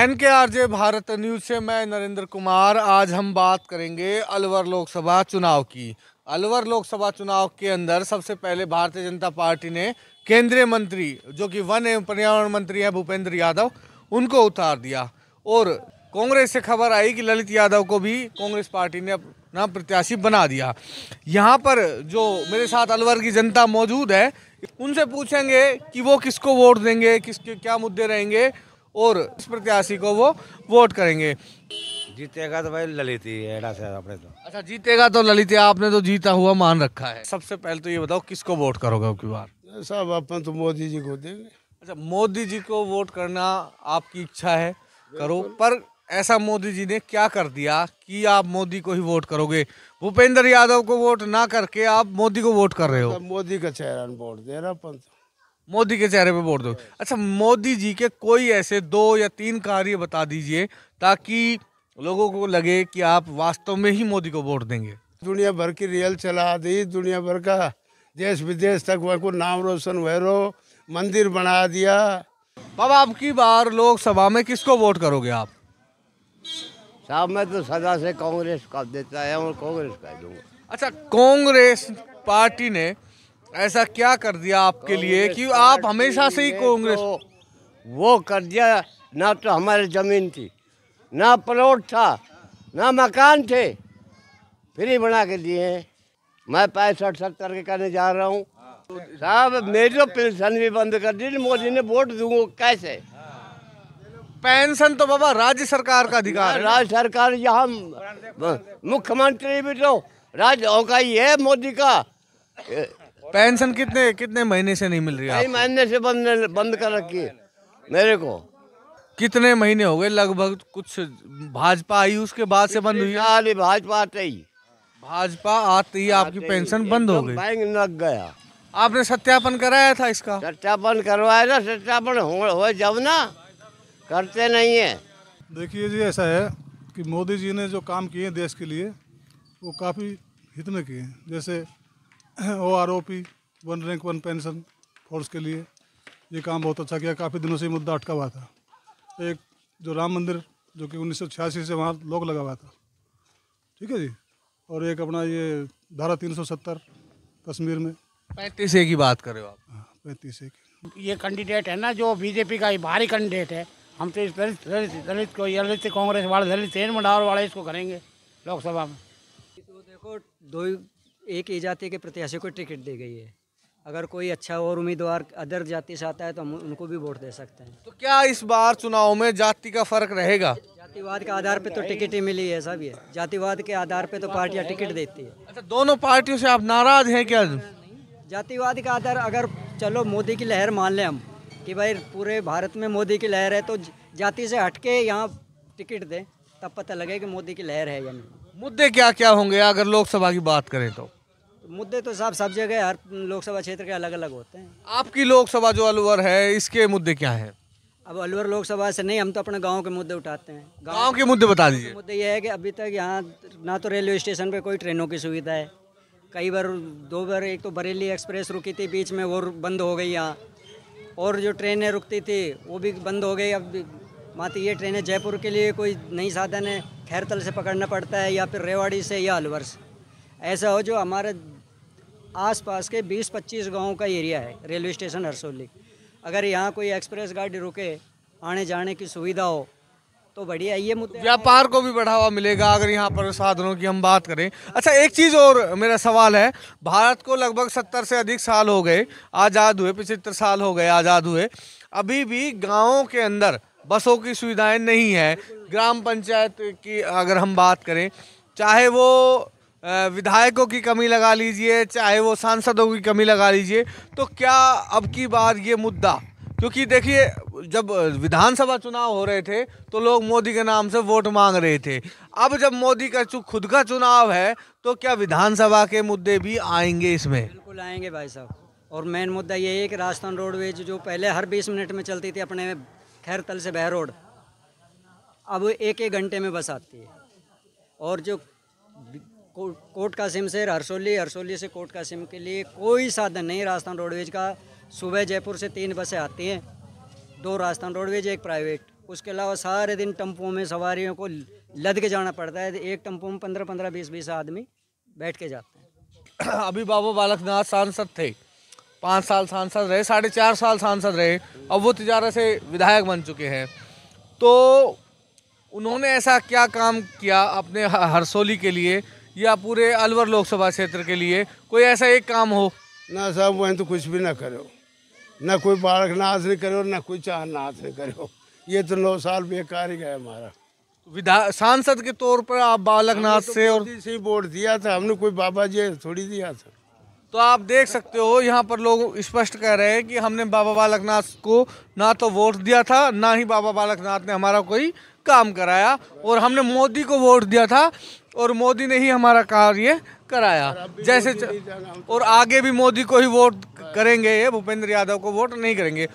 N के R J Bharat news से मैं नरेंद्र कुमार आज हम बात करेंगे अलवर लोकसभा चुनाव की अलवर लोकसभा चुनाव के अंदर सबसे पहले भारतीय जनता पार्टी ने केंद्रीय मंत्री जो कि वन एवं पर्यावरण मंत्री हैं भूपेंद्र यादव उनको उतार दिया और कांग्रेस से खबर आई कि ललित यादव को भी कांग्रेस पार्टी ने अपना प्रत्याशी बना दिया यहाँ पर जो मेरे साथ अलवर की जनता मौजूद है उनसे पूछेंगे कि वो किसको वोट देंगे किसके क्या मुद्दे रहेंगे और इस प्रत्याशी को वो वोट करेंगे जीतेगा तो भाई ललित ही है अपने तो अच्छा जीतेगा तो ललित आपने तो जीता हुआ मान रखा है सबसे पहले तो ये बताओ किसको वोट करोगे आपकी बार सब अपन तो मोदी जी को देंगे अच्छा मोदी जी को वोट करना आपकी इच्छा है करो पर ऐसा मोदी जी ने क्या कर दिया कि आप मोदी को ही वोट करोगे भूपेंद्र यादव को वोट ना करके आप मोदी को वोट कर रहे हो मोदी का चेहरा वोट दे रहा अपन तो। मोदी के चेहरे पे वोट दो अच्छा मोदी जी के कोई ऐसे दो या तीन कार्य बता दीजिए ताकि लोगों को लगे कि आप वास्तव में ही मोदी को वोट देंगे दुनिया भर की रेल चला दी दुनिया भर का देश विदेश तक वह को नाम रोशन वह रो मंदिर बना दिया बाबा आपकी बार लोकसभा में किसको वोट करोगे आप साहब मैं तो सदा से कांग्रेस का देता है और कांग्रेस का दूंगा अच्छा कांग्रेस पार्टी ने ऐसा क्या कर दिया आपके लिए कि आप हमेशा से ही कांग्रेस तो वो कर दिया ना तो हमारी ज़मीन थी ना प्लॉट था ना मकान थे फ्री बना के दिए हैं मैं पैंसठ सत्तर के करने जा रहा हूँ साहब मेरी तो पेंशन भी बंद कर दी मोदी ने वोट दूंगा कैसे पेंशन तो बाबा राज्य सरकार का अधिकार है राज्य सरकार यहाँ मुख्यमंत्री भी तो राज्य ही है मोदी का पेंशन कितने कितने महीने से नहीं मिल रही है महीने से बंद बंद कर रखी मेरे को कितने महीने हो गए लगभग कुछ भाजपा आई उसके बाद से बंद हुई अरे भाजपा आते ही भाजपा आते ही आपकी पेंशन बंद हो गई बैंक लग गया आपने सत्यापन कराया था इसका सत्यापन करवाया ना सत्यापन हो, हो जब ना करते नहीं है देखिए जी ऐसा है कि मोदी जी ने जो काम किए देश के लिए वो काफ़ी हित में किए जैसे O R O P one rank one pension force के लिए ये काम बहुत अच्छा किया काफ़ी दिनों से मुद्दा अटका हुआ था एक जो राम मंदिर जो कि उन्नीस से वहाँ लोग लगा हुआ था ठीक है जी और एक अपना ये धारा 370 कश्मीर में पैंतीस ए की बात कर रहे हो आप हाँ, पैंतीस ए की ये कैंडिडेट है ना जो बीजेपी का भारी कैंडिडेट है हम तो इस दलित दलित दलित को दलित कांग्रेस वाले दलित तेन वाले इसको करेंगे लोकसभा में तो देखो दो एक ही जाति के प्रत्याशी को टिकट दी गई है अगर कोई अच्छा और उम्मीदवार अदर जाति से आता है तो हम उनको भी वोट दे सकते हैं तो क्या इस बार चुनाव में जाति का फर्क रहेगा जातिवाद के आधार पे तो टिकट ही मिली है सब ये जातिवाद के आधार पे तो पार्टियां टिकट देती है अच्छा दोनों पार्टियों से आप नाराज हैं क्या जातिवाद का आधार अगर चलो मोदी की लहर मान लें हम कि भाई पूरे भारत में मोदी की लहर है तो जाति से हटके यहाँ टिकट दें तब पता लगे कि मोदी की लहर है या नहीं मुद्दे क्या क्या होंगे अगर लोकसभा की बात करें तो मुद्दे तो साहब सब जगह हर लोकसभा क्षेत्र के अलग अलग होते हैं आपकी लोकसभा जो अलवर है इसके मुद्दे क्या हैं अब अलवर लोकसभा से नहीं हम तो अपने गांव के मुद्दे उठाते हैं गांव के मुद्दे बता दीजिए मुद्दे ये है कि अभी तक यहाँ ना तो रेलवे स्टेशन पे कोई ट्रेनों की सुविधा है कई बार दो बार एक तो बरेली एक्सप्रेस रुकी थी बीच में वो बंद हो गई यहाँ और जो ट्रेनें रुकती थी वो भी बंद हो गई अब माती ये ट्रेनें जयपुर के लिए कोई नई साधन है खैरतल से पकड़ना पड़ता है या फिर रेवाड़ी से या अलवर से ऐसा हो जो हमारे आसपास के 20-25 गाँव का एरिया है रेलवे स्टेशन हरसोली अगर यहाँ कोई एक्सप्रेस गाड़ी रुके आने जाने की सुविधा हो तो बढ़िया ये व्यापार को भी बढ़ावा मिलेगा अगर यहाँ पर साधनों की हम बात करें अच्छा एक चीज़ और मेरा सवाल है भारत को लगभग सत्तर से अधिक साल हो गए आज़ाद हुए पिछहत्तर साल हो गए आज़ाद हुए अभी भी गांवों के अंदर बसों की सुविधाएं नहीं है ग्राम पंचायत की अगर हम बात करें चाहे वो विधायकों की कमी लगा लीजिए चाहे वो सांसदों की कमी लगा लीजिए तो क्या अब की बार ये मुद्दा क्योंकि देखिए जब विधानसभा चुनाव हो रहे थे तो लोग मोदी के नाम से वोट मांग रहे थे अब जब मोदी का खुद का चुनाव है तो क्या विधानसभा के मुद्दे भी आएंगे इसमें बिल्कुल आएंगे भाई साहब और मेन मुद्दा ये है कि राजस्थान रोडवेज जो पहले हर 20 मिनट में चलती थी अपने खैरतल से बह रोड अब एक एक घंटे में बस आती है और जो को, कोट कासिम से हरसोली हरसोली से कोट कासिम के लिए कोई साधन नहीं राजस्थान रोडवेज का सुबह जयपुर से तीन बसें आती हैं दो राजस्थान रोडवेज एक प्राइवेट उसके अलावा सारे दिन टम्पू में सवारियों को लद के जाना पड़ता है एक टम्पो में पंद्रह पंद्रह बीस बीस आदमी बैठ के जाते हैं अभी बाबू बालकनाथ सांसद थे पाँच साल सांसद रहे साढ़े चार साल सांसद रहे अब वो तिजारा से विधायक बन चुके हैं तो उन्होंने ऐसा क्या काम किया अपने हरसोली के लिए या पूरे अलवर लोकसभा क्षेत्र के लिए कोई ऐसा एक काम हो ना साहब वहीं तो कुछ भी ना करो ना कोई बालक नाश नहीं करो ना कोई चार नाश नहीं करो ये तो नौ साल बेकार ही गया हमारा विधायक सांसद के तौर पर आप बालकनाथ तो से और वोट दिया था हमने कोई बाबा जी थोड़ी दिया था तो आप देख सकते हो यहाँ पर लोग स्पष्ट कह रहे हैं कि हमने बाबा बालकनाथ को ना तो वोट दिया था ना ही बाबा बालकनाथ ने हमारा कोई काम कराया और हमने मोदी को वोट दिया था और मोदी ने ही हमारा कार्य कराया जैसे और आगे भी मोदी को ही वोट करेंगे ये भूपेंद्र यादव को वोट नहीं करेंगे